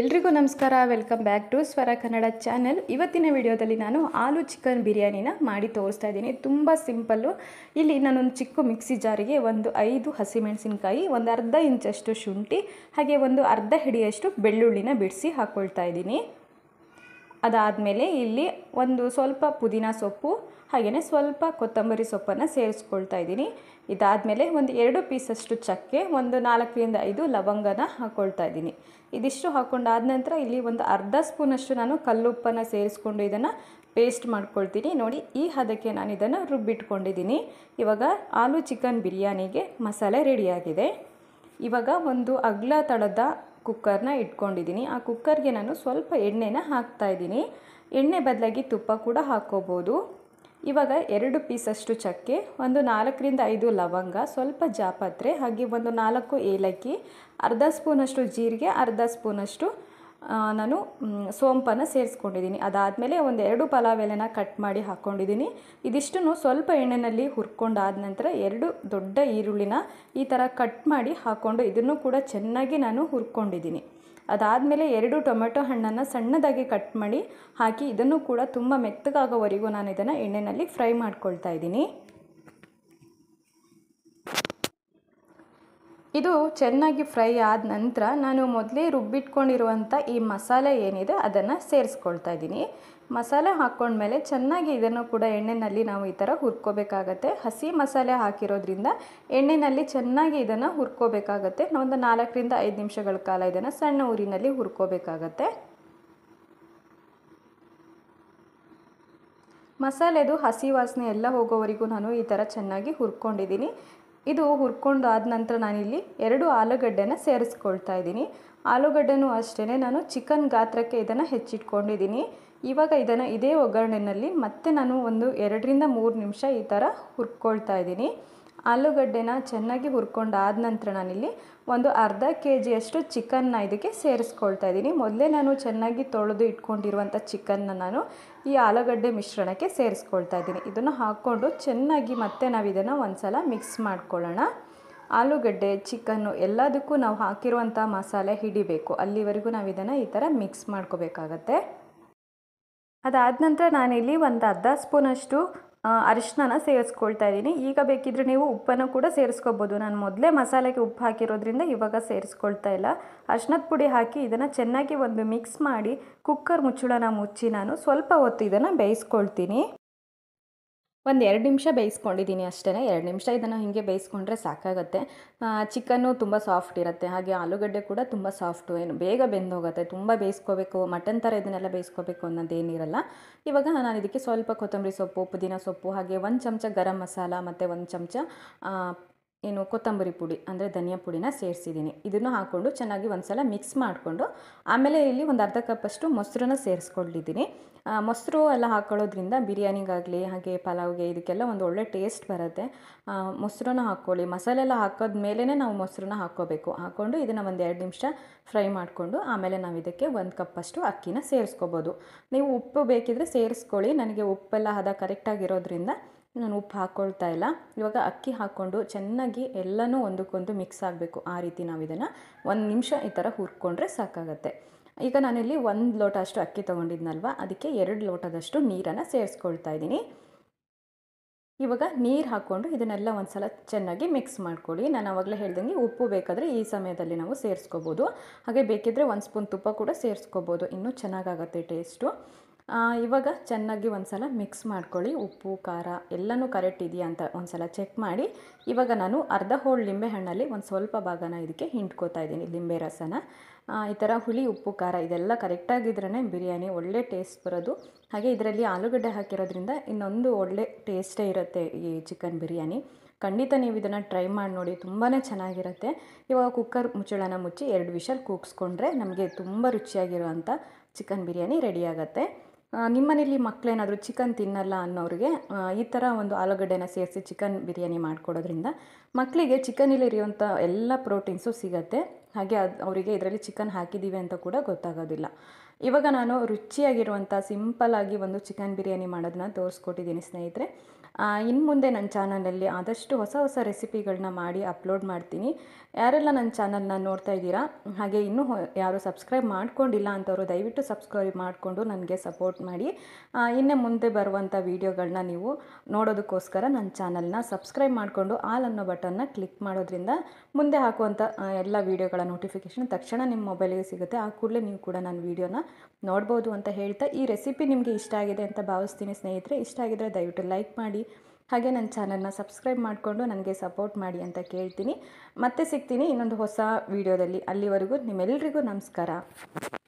ಎಲ್ರಿಗೂ ನಮಸ್ಕಾರ welcome back to ಸ್ವರ ಕನ್ನಡ ಚಾನೆಲ್ ಇವತ್ತಿನ ವಿಡಿಯೋದಲ್ಲಿ ನಾನು ಆಲೂ ಚಿಕನ್ ಬಿರಿಯಾನಿನ ಮಾಡಿ ತೋರಿಸ್ತಾ ಇದ್ದೀನಿ ತುಂಬ ಸಿಂಪಲ್ಲು ಇಲ್ಲಿ ನಾನೊಂದು ಚಿಕ್ಕ ಮಿಕ್ಸಿ ಜಾರಿಗೆ ಒಂದು ಐದು ಹಸಿಮೆಣಸಿನ್ಕಾಯಿ ಒಂದು ಅರ್ಧ ಇಂಚಷ್ಟು ಶುಂಠಿ ಹಾಗೆ ಒಂದು ಅರ್ಧ ಹಿಡಿಯಷ್ಟು ಬೆಳ್ಳುಳ್ಳಿನ ಬಿಡಿಸಿ ಹಾಕ್ಕೊಳ್ತಾ ಇದ್ದೀನಿ ಅದಾದಮೇಲೆ ಇಲ್ಲಿ ಒಂದು ಸ್ವಲ್ಪ ಪುದೀನ ಸೊಪ್ಪು ಹಾಗೆಯೇ ಸ್ವಲ್ಪ ಕೊತ್ತಂಬರಿ ಸೊಪ್ಪನ್ನು ಸೇರಿಸ್ಕೊಳ್ತಾ ಇದ್ದೀನಿ ಇದಾದಮೇಲೆ ಒಂದು ಎರಡು ಪೀಸಷ್ಟು ಚಕ್ಕೆ ಒಂದು ನಾಲ್ಕರಿಂದ ಐದು ಲವಂಗನ ಹಾಕ್ಕೊಳ್ತಾ ಇದ್ದೀನಿ ಇದಿಷ್ಟು ಹಾಕ್ಕೊಂಡಾದ ನಂತರ ಇಲ್ಲಿ ಒಂದು ಅರ್ಧ ಸ್ಪೂನಷ್ಟು ನಾನು ಕಲ್ಲುಪ್ಪನ ಸೇರಿಸ್ಕೊಂಡು ಇದನ್ನು ಪೇಸ್ಟ್ ಮಾಡ್ಕೊಳ್ತೀನಿ ನೋಡಿ ಈ ಹದಕ್ಕೆ ನಾನು ಇದನ್ನು ರುಬ್ಬಿಟ್ಕೊಂಡಿದ್ದೀನಿ ಇವಾಗ ಆಲೂ ಚಿಕನ್ ಬಿರಿಯಾನಿಗೆ ಮಸಾಲೆ ರೆಡಿಯಾಗಿದೆ ಇವಾಗ ಒಂದು ಅಗ್ಲ ತಳದ ಕುಕ್ಕರ್ನ ಇಟ್ಕೊಂಡಿದ್ದೀನಿ ಆ ಕುಕ್ಕರ್ಗೆ ನಾನು ಸ್ವಲ್ಪ ಎಣ್ಣೆನ ಹಾಕ್ತಾಯಿದ್ದೀನಿ ಎಣ್ಣೆ ಬದಲಾಗಿ ತುಪ್ಪ ಕೂಡ ಹಾಕ್ಕೋಬೋದು ಇವಾಗ ಎರಡು ಪೀಸಷ್ಟು ಚಕ್ಕೆ ಒಂದು ನಾಲ್ಕರಿಂದ ಐದು ಲವಂಗ ಸ್ವಲ್ಪ ಜಾಪತ್ರೆ ಹಾಗೆ ಒಂದು ನಾಲ್ಕು ಏಲಕ್ಕಿ ಅರ್ಧ ಸ್ಪೂನಷ್ಟು ಜೀರಿಗೆ ಅರ್ಧ ಸ್ಪೂನಷ್ಟು ನಾನು ಸೋಂಪನ್ನು ಸೇರಿಸ್ಕೊಂಡಿದ್ದೀನಿ ಅದಾದಮೇಲೆ ಒಂದು ಎರಡು ಪಲಾವ್ ಎಲೆನ ಕಟ್ ಮಾಡಿ ಹಾಕ್ಕೊಂಡಿದ್ದೀನಿ ಇದಿಷ್ಟನ್ನು ಸ್ವಲ್ಪ ಎಣ್ಣೆಯಲ್ಲಿ ಹುರ್ಕೊಂಡಾದ ನಂತರ ಎರಡು ದೊಡ್ಡ ಈರುಳ್ಳಿನ ಈ ಥರ ಕಟ್ ಮಾಡಿ ಹಾಕ್ಕೊಂಡು ಇದನ್ನು ಕೂಡ ಚೆನ್ನಾಗಿ ನಾನು ಹುರ್ಕೊಂಡಿದ್ದೀನಿ ಅದಾದಮೇಲೆ ಎರಡು ಟೊಮೆಟೊ ಹಣ್ಣನ್ನು ಸಣ್ಣದಾಗಿ ಕಟ್ ಮಾಡಿ ಹಾಕಿ ಇದನ್ನು ಕೂಡ ತುಂಬ ಮೆತ್ತಗಾಗೋವರೆಗೂ ನಾನು ಇದನ್ನು ಎಣ್ಣೆಯಲ್ಲಿ ಫ್ರೈ ಮಾಡ್ಕೊಳ್ತಾ ಇದ್ದೀನಿ ಇದು ಚೆನ್ನಾಗಿ ಫ್ರೈ ಆದ ನಂತರ ನಾನು ಮೊದಲೇ ರುಬ್ಬಿಟ್ಕೊಂಡಿರುವಂಥ ಈ ಮಸಾಲೆ ಏನಿದೆ ಅದನ್ನು ಸೇರಿಸ್ಕೊಳ್ತಾ ಇದ್ದೀನಿ ಮಸಾಲೆ ಹಾಕ್ಕೊಂಡ್ಮೇಲೆ ಚೆನ್ನಾಗಿ ಇದನ್ನು ಕೂಡ ಎಣ್ಣೆಯಲ್ಲಿ ನಾವು ಈ ಥರ ಹುರ್ಕೋಬೇಕಾಗತ್ತೆ ಹಸಿ ಮಸಾಲೆ ಹಾಕಿರೋದ್ರಿಂದ ಎಣ್ಣೆಯಲ್ಲಿ ಚೆನ್ನಾಗಿ ಇದನ್ನು ಹುರ್ಕೋಬೇಕಾಗತ್ತೆ ಒಂದು ನಾಲ್ಕರಿಂದ ಐದು ನಿಮಿಷಗಳ ಕಾಲ ಇದನ್ನು ಸಣ್ಣ ಊರಿನಲ್ಲಿ ಹುರ್ಕೋಬೇಕಾಗತ್ತೆ ಮಸಾಲೆದು ಹಸಿ ವಾಸನೆ ಎಲ್ಲ ಹೋಗೋವರೆಗೂ ನಾನು ಈ ಥರ ಚೆನ್ನಾಗಿ ಹುರ್ಕೊಂಡಿದ್ದೀನಿ ಇದು ಹುರ್ಕೊಂಡು ಆದ ನಂತರ ನಾನಿಲ್ಲಿ ಎರಡು ಆಲೂಗಡ್ಡೆನ ಸೇರಿಸ್ಕೊಳ್ತಾ ಇದ್ದೀನಿ ಆಲೂಗಡ್ಡೆನೂ ಅಷ್ಟೇ ನಾನು ಚಿಕನ್ ಗಾತ್ರಕ್ಕೆ ಇದನ್ನು ಹೆಚ್ಚಿಟ್ಕೊಂಡಿದ್ದೀನಿ ಇವಾಗ ಇದನ್ನು ಇದೇ ಒಗ್ಗರಣೆಯಲ್ಲಿ ಮತ್ತೆ ನಾನು ಒಂದು ಎರಡರಿಂದ ಮೂರು ನಿಮಿಷ ಈ ಥರ ಹುರ್ಕೊಳ್ತಾ ಇದ್ದೀನಿ ಆಲೂಗಡ್ಡೆನ ಚೆನ್ನಾಗಿ ಹುರ್ಕೊಂಡಾದ ನಂತರ ನಾನಿಲ್ಲಿ ಒಂದು ಅರ್ಧ ಕೆ ಜಿಯಷ್ಟು ಚಿಕನ್ನ ಇದಕ್ಕೆ ಸೇರಿಸ್ಕೊಳ್ತಾ ಇದ್ದೀನಿ ಮೊದಲೇ ನಾನು ಚೆನ್ನಾಗಿ ತೊಳೆದು ಇಟ್ಕೊಂಡಿರುವಂಥ ಚಿಕನ್ನ ನಾನು ಈ ಆಲೂಗಡ್ಡೆ ಮಿಶ್ರಣಕ್ಕೆ ಸೇರಿಸ್ಕೊಳ್ತಾ ಇದ್ದೀನಿ ಇದನ್ನು ಹಾಕ್ಕೊಂಡು ಚೆನ್ನಾಗಿ ಮತ್ತೆ ನಾವು ಇದನ್ನು ಒಂದು ಸಲ ಮಿಕ್ಸ್ ಮಾಡ್ಕೊಳ್ಳೋಣ ಆಲೂಗಡ್ಡೆ ಚಿಕನ್ನು ಎಲ್ಲದಕ್ಕೂ ನಾವು ಹಾಕಿರುವಂಥ ಮಸಾಲೆ ಹಿಡಿಬೇಕು ಅಲ್ಲಿವರೆಗೂ ನಾವು ಇದನ್ನು ಈ ಥರ ಮಿಕ್ಸ್ ಮಾಡ್ಕೋಬೇಕಾಗತ್ತೆ ಅದಾದ ನಂತರ ನಾನಿಲ್ಲಿ ಒಂದು ಅರ್ಧ ಸ್ಪೂನಷ್ಟು ಅರಿಶಿನ ಸೇರಿಸ್ಕೊಳ್ತಾ ಇದ್ದೀನಿ ಈಗ ಬೇಕಿದ್ರೆ ನೀವು ಉಪ್ಪನ್ನು ಕೂಡ ಸೇರಿಸ್ಕೋಬೋದು ನಾನು ಮೊದಲೇ ಮಸಾಲೆಗೆ ಉಪ್ಪು ಹಾಕಿರೋದ್ರಿಂದ ಇವಾಗ ಸೇರಿಸ್ಕೊಳ್ತಾ ಇಲ್ಲ ಅರ್ಶಿನದ ಪುಡಿ ಹಾಕಿ ಇದನ್ನು ಚೆನ್ನಾಗಿ ಒಂದು ಮಿಕ್ಸ್ ಮಾಡಿ ಕುಕ್ಕರ್ ಮುಚ್ಚಳನ ಮುಚ್ಚಿ ನಾನು ಸ್ವಲ್ಪ ಹೊತ್ತು ಇದನ್ನು ಬೇಯಿಸ್ಕೊಳ್ತೀನಿ ಒಂದು ಎರಡು ನಿಮಿಷ ಬೇಯಿಸ್ಕೊಂಡಿದ್ದೀನಿ ಅಷ್ಟೇ ಎರಡು ನಿಮಿಷ ಇದನ್ನು ಹೀಗೆ ಬೇಯಿಸ್ಕೊಂಡ್ರೆ ಸಾಕಾಗುತ್ತೆ ಚಿಕನ್ನು ತುಂಬ ಸಾಫ್ಟ್ ಇರುತ್ತೆ ಹಾಗೆ ಆಲೂಗಡ್ಡೆ ಕೂಡ ತುಂಬ ಸಾಫ್ಟು ಏನು ಬೇಗ ಬೆಂದೋಗುತ್ತೆ ತುಂಬ ಬೇಯಿಸ್ಕೋಬೇಕು ಮಟನ್ ಥರ ಇದನ್ನೆಲ್ಲ ಬೇಯಿಸ್ಕೋಬೇಕು ಅನ್ನೋದೇನಿರಲ್ಲ ಇವಾಗ ನಾನು ಇದಕ್ಕೆ ಸ್ವಲ್ಪ ಕೊತ್ತಂಬರಿ ಸೊಪ್ಪು ಪುದೀನ ಸೊಪ್ಪು ಹಾಗೆ ಒಂದು ಚಮಚ ಗರಂ ಮಸಾಲ ಮತ್ತು ಒಂದು ಚಮಚ ಏನು ಕೊತ್ತಂಬರಿ ಪುಡಿ ಅಂದರೆ ಧನಿಯಾ ಪುಡಿನ ಸೇರಿಸಿದ್ದೀನಿ ಇದನ್ನು ಹಾಕ್ಕೊಂಡು ಚೆನ್ನಾಗಿ ಒಂದು ಸಲ ಮಿಕ್ಸ್ ಮಾಡಿಕೊಂಡು ಆಮೇಲೆ ಇಲ್ಲಿ ಒಂದು ಅರ್ಧ ಕಪ್ಪಷ್ಟು ಮೊಸರನ್ನ ಸೇರಿಸ್ಕೊಂಡಿದ್ದೀನಿ ಮೊಸರು ಎಲ್ಲ ಹಾಕ್ಕೊಳ್ಳೋದ್ರಿಂದ ಬಿರಿಯಾನಿಗಾಗಲಿ ಹಾಗೆ ಪಲಾವ್ಗೆ ಇದಕ್ಕೆಲ್ಲ ಒಂದು ಒಳ್ಳೆ ಟೇಸ್ಟ್ ಬರುತ್ತೆ ಮೊಸರನ್ನ ಹಾಕ್ಕೊಳ್ಳಿ ಮಸಾಲೆ ಎಲ್ಲ ಹಾಕೋದ ಮೇಲೇ ನಾವು ಮೊಸರನ್ನ ಹಾಕ್ಕೋಬೇಕು ಹಾಕ್ಕೊಂಡು ಇದನ್ನು ಒಂದು ಎರಡು ನಿಮಿಷ ಫ್ರೈ ಮಾಡಿಕೊಂಡು ಆಮೇಲೆ ನಾವು ಇದಕ್ಕೆ ಒಂದು ಕಪ್ಪಷ್ಟು ಅಕ್ಕಿನ ಸೇರಿಸ್ಕೋಬೋದು ನೀವು ಉಪ್ಪು ಬೇಕಿದ್ರೆ ಸೇರಿಸ್ಕೊಳ್ಳಿ ನನಗೆ ಉಪ್ಪೆಲ್ಲ ಹದ ಕರೆಕ್ಟಾಗಿರೋದ್ರಿಂದ ನಾನು ಉಪ್ಪು ಹಾಕ್ಕೊಳ್ತಾ ಇಲ್ಲ ಇವಾಗ ಅಕ್ಕಿ ಹಾಕ್ಕೊಂಡು ಚೆನ್ನಾಗಿ ಎಲ್ಲನೂ ಒಂದಕ್ಕೊಂದು ಮಿಕ್ಸ್ ಆಗಬೇಕು ಆ ರೀತಿ ನಾವು ಇದನ್ನು ಒಂದು ನಿಮಿಷ ಈ ಥರ ಹುರ್ಕೊಂಡ್ರೆ ಸಾಕಾಗತ್ತೆ ಈಗ ನಾನಿಲ್ಲಿ ಒಂದು ಲೋಟ ಅಷ್ಟು ಅಕ್ಕಿ ತೊಗೊಂಡಿದ್ನಲ್ವ ಅದಕ್ಕೆ ಎರಡು ಲೋಟದಷ್ಟು ನೀರನ್ನು ಸೇರಿಸ್ಕೊಳ್ತಾ ಇದ್ದೀನಿ ಇವಾಗ ನೀರು ಹಾಕ್ಕೊಂಡು ಇದನ್ನೆಲ್ಲ ಒಂದು ಸಲ ಚೆನ್ನಾಗಿ ಮಿಕ್ಸ್ ಮಾಡ್ಕೊಳ್ಳಿ ನಾನು ಆವಾಗಲೇ ಹೇಳ್ದಂಗೆ ಉಪ್ಪು ಬೇಕಾದರೆ ಈ ಸಮಯದಲ್ಲಿ ನಾವು ಸೇರಿಸ್ಕೋಬೋದು ಹಾಗೆ ಬೇಕಿದ್ದರೆ ಒಂದು ಸ್ಪೂನ್ ತುಪ್ಪ ಕೂಡ ಸೇರಿಸ್ಕೋಬೋದು ಇನ್ನೂ ಚೆನ್ನಾಗಾಗತ್ತೆ ಟೇಸ್ಟು ಇವಾಗ ಚೆನ್ನಾಗಿ ಸಲ ಮಿಕ್ಸ್ ಮಾಡ್ಕೊಳ್ಳಿ ಉಪ್ಪು ಖಾರ ಎಲ್ಲನೂ ಕರೆಕ್ಟ್ ಇದೆಯಾ ಅಂತ ಸಲ ಚೆಕ್ ಮಾಡಿ ಇವಾಗ ನಾನು ಅರ್ಧ ಹೋಳು ಲಿಂಬೆ ಹಣ್ಣಲ್ಲಿ ಒಂದು ಸ್ವಲ್ಪ ಭಾಗನ ಇದಕ್ಕೆ ಹಿಂಡ್ಕೋತಾ ಇದ್ದೀನಿ ಲಿಂಬೆ ರಸನ ಈ ಥರ ಹುಳಿ ಉಪ್ಪು ಖಾರ ಇದೆಲ್ಲ ಕರೆಕ್ಟಾಗಿದ್ರೇ ಬಿರಿಯಾನಿ ಒಳ್ಳೆ ಟೇಸ್ಟ್ ಬರೋದು ಹಾಗೆ ಇದರಲ್ಲಿ ಆಲೂಗಡ್ಡೆ ಹಾಕಿರೋದ್ರಿಂದ ಇನ್ನೊಂದು ಒಳ್ಳೆ ಟೇಸ್ಟೇ ಇರುತ್ತೆ ಈ ಚಿಕನ್ ಬಿರಿಯಾನಿ ಖಂಡಿತ ನೀವು ಇದನ್ನು ಟ್ರೈ ಮಾಡಿ ನೋಡಿ ತುಂಬಾ ಚೆನ್ನಾಗಿರುತ್ತೆ ಇವಾಗ ಕುಕ್ಕರ್ ಮುಚ್ಚಳನ ಮುಚ್ಚಿ ಎರಡು ವಿಷಲ್ ಕೂಗ್ಸ್ಕೊಂಡ್ರೆ ನಮಗೆ ತುಂಬ ರುಚಿಯಾಗಿರುವಂಥ ಚಿಕನ್ ಬಿರಿಯಾನಿ ರೆಡಿಯಾಗತ್ತೆ ನಿಮ್ಮನೇಲಿ ಮಕ್ಕಳೇನಾದರೂ ಚಿಕನ್ ತಿನ್ನಲ್ಲ ಅನ್ನೋರಿಗೆ ಈ ಥರ ಒಂದು ಆಲೂಗಡ್ಡೆನ ಸೇರಿಸಿ ಚಿಕನ್ ಬಿರಿಯಾನಿ ಮಾಡಿಕೊಡೋದ್ರಿಂದ ಮಕ್ಕಳಿಗೆ ಚಿಕನಲ್ಲಿರುವಂಥ ಎಲ್ಲ ಪ್ರೋಟೀನ್ಸು ಸಿಗತ್ತೆ ಹಾಗೆ ಅದು ಅವರಿಗೆ ಇದರಲ್ಲಿ ಚಿಕನ್ ಹಾಕಿದ್ದೀವಿ ಅಂತ ಕೂಡ ಗೊತ್ತಾಗೋದಿಲ್ಲ ಇವಾಗ ನಾನು ರುಚಿಯಾಗಿರುವಂಥ ಸಿಂಪಲ್ಲಾಗಿ ಒಂದು ಚಿಕನ್ ಬಿರಿಯಾನಿ ಮಾಡೋದನ್ನ ತೋರಿಸ್ಕೊಟ್ಟಿದ್ದೀನಿ ಸ್ನೇಹಿತರೆ ಇನ್ನು ಮುಂದೆ ನನ್ನ ಚಾನಲಲ್ಲಿ ಆದಷ್ಟು ಹೊಸ ಹೊಸ ರೆಸಿಪಿಗಳನ್ನ ಮಾಡಿ ಅಪ್ಲೋಡ್ ಮಾಡ್ತೀನಿ ಯಾರೆಲ್ಲ ನನ್ನ ಚಾನಲ್ನ ನೋಡ್ತಾ ಇದ್ದೀರಾ ಹಾಗೆ ಇನ್ನೂ ಯಾರು ಸಬ್ಸ್ಕ್ರೈಬ್ ಮಾಡ್ಕೊಂಡಿಲ್ಲ ಅಂತವರು ದಯವಿಟ್ಟು ಸಬ್ಸ್ಕ್ರೈಬ್ ಮಾಡಿಕೊಂಡು ನನಗೆ ಸಪೋರ್ಟ್ ಮಾಡಿ ಇನ್ನೇ ಮುಂದೆ ಬರುವಂಥ ವೀಡಿಯೋಗಳನ್ನ ನೀವು ನೋಡೋದಕ್ಕೋಸ್ಕರ ನನ್ನ ಚಾನಲ್ನ ಸಬ್ಸ್ಕ್ರೈಬ್ ಮಾಡಿಕೊಂಡು ಆಲ್ ಅನ್ನೋ ಬಟನ್ನ ಕ್ಲಿಕ್ ಮಾಡೋದ್ರಿಂದ ಮುಂದೆ ಹಾಕುವಂಥ ಎಲ್ಲ ವೀಡಿಯೋಗಳ ನೋಟಿಫಿಕೇಷನ್ ತಕ್ಷಣ ನಿಮ್ಮ ಮೊಬೈಲಿಗೆ ಸಿಗುತ್ತೆ ಆ ಕೂಡಲೇ ನೀವು ಕೂಡ ನನ್ನ ವೀಡಿಯೋನ ನೋಡ್ಬೋದು ಅಂತ ಹೇಳ್ತಾ ಈ ರೆಸಿಪಿ ನಿಮಗೆ ಇಷ್ಟ ಆಗಿದೆ ಅಂತ ಭಾವಿಸ್ತೀನಿ ಸ್ನೇಹಿತರೆ ಇಷ್ಟ ಆಗಿದ್ರೆ ದಯವಿಟ್ಟು ಲೈಕ್ ಮಾಡಿ ಹಾಗೆ ನನ್ನ ಚಾನಲ್ನ ಸಬ್ಸ್ಕ್ರೈಬ್ ಮಾಡಿಕೊಂಡು ನನಗೆ ಸಪೋರ್ಟ್ ಮಾಡಿ ಅಂತ ಕೇಳ್ತೀನಿ ಮತ್ತೆ ಸಿಗ್ತೀನಿ ಇನ್ನೊಂದು ಹೊಸ ವೀಡಿಯೋದಲ್ಲಿ ಅಲ್ಲಿವರೆಗೂ ನಿಮ್ಮೆಲ್ಲರಿಗೂ ನಮಸ್ಕಾರ